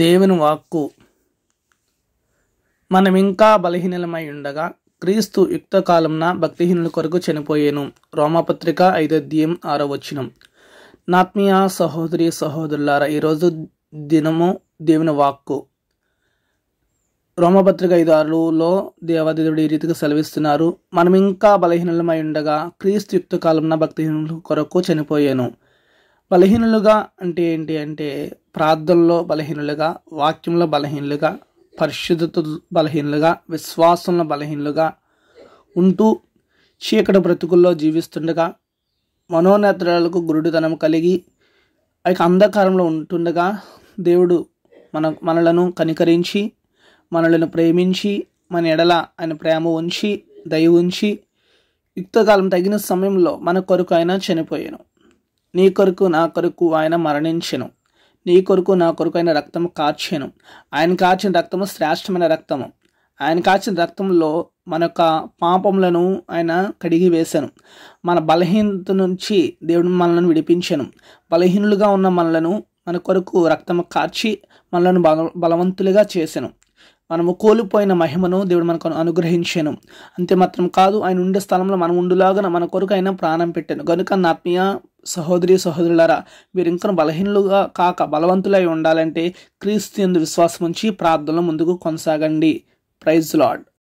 దేవుని వాక్కు మనమింకా బలహీనమై ఉండగా క్రీస్తు యుక్త కాలంన భక్తిహీనుల కొరకు చనిపోయాను రోమపత్రిక ఐదోద్యం ఆరో వచ్చినం నాత్మీయ సహోదరి సహోదరులారా ఈరోజు దినము దేవుని వాక్కు రోమపత్రిక ఐదు ఆరులో దేవాదేవుడు ఈ రీతిగా సెలవిస్తున్నారు మనం ఇంకా బలహీనలమై ఉండగా క్రీస్తు యుక్త కాలంన భక్తిహీనుల కొరకు చనిపోయాను బలహీనులుగా అంటే ఏంటి అంటే ప్రార్థనలో బలహీనులుగా వాక్యంలో బలహీనులుగా పరిశుద్ధత బలహీనులుగా విశ్వాసంలో బలహీనులుగా ఉంటూ చీకటి బ్రతుకుల్లో జీవిస్తుండగా మనోనేత్రాలకు గురుడుతనం కలిగి ఇక అంధకారంలో ఉంటుండగా దేవుడు మన మనలను కనికరించి మనలను ప్రేమించి మన ఎడల ఆయన ప్రేమ ఉంచి దయ ఉంచి యుక్తకాలం తగిన సమయంలో మన కొరకు ఆయన చనిపోయాను నీ కొరకు నా కొరకు ఆయన మరణించెను నీ కొరకు నా కొరకు ఆయన రక్తము కార్చెను ఆయన కార్చిన రక్తము శ్రేష్టమైన రక్తము ఆయన కాచిన రక్తంలో మన యొక్క పాపములను ఆయన కడిగి వేశాను మన బలహీనత నుంచి దేవుడు మనలను విడిపించాను బలహీనులుగా ఉన్న మనలను మన కొరకు రక్తము కార్చి మనలను బల బలవంతులుగా చేశాను మనము కోల్పోయిన మహిమను దేవుడు మనకు అనుగ్రహించాను అంతే మాత్రం కాదు ఆయన ఉండే స్థలంలో మనం ఉండులాగా మన కొరకు ఆయన ప్రాణం పెట్టాను కనుక నా ఆత్మీయ సహోదరి సహోదరులారా మీరు ఇంకా బలహీనులుగా కాక బలవంతులై ఉండాలంటే క్రీస్తు ఎందు విశ్వాసం ఉంచి ప్రార్థనలు ముందుకు కొనసాగండి ప్రైజ్ లాడ్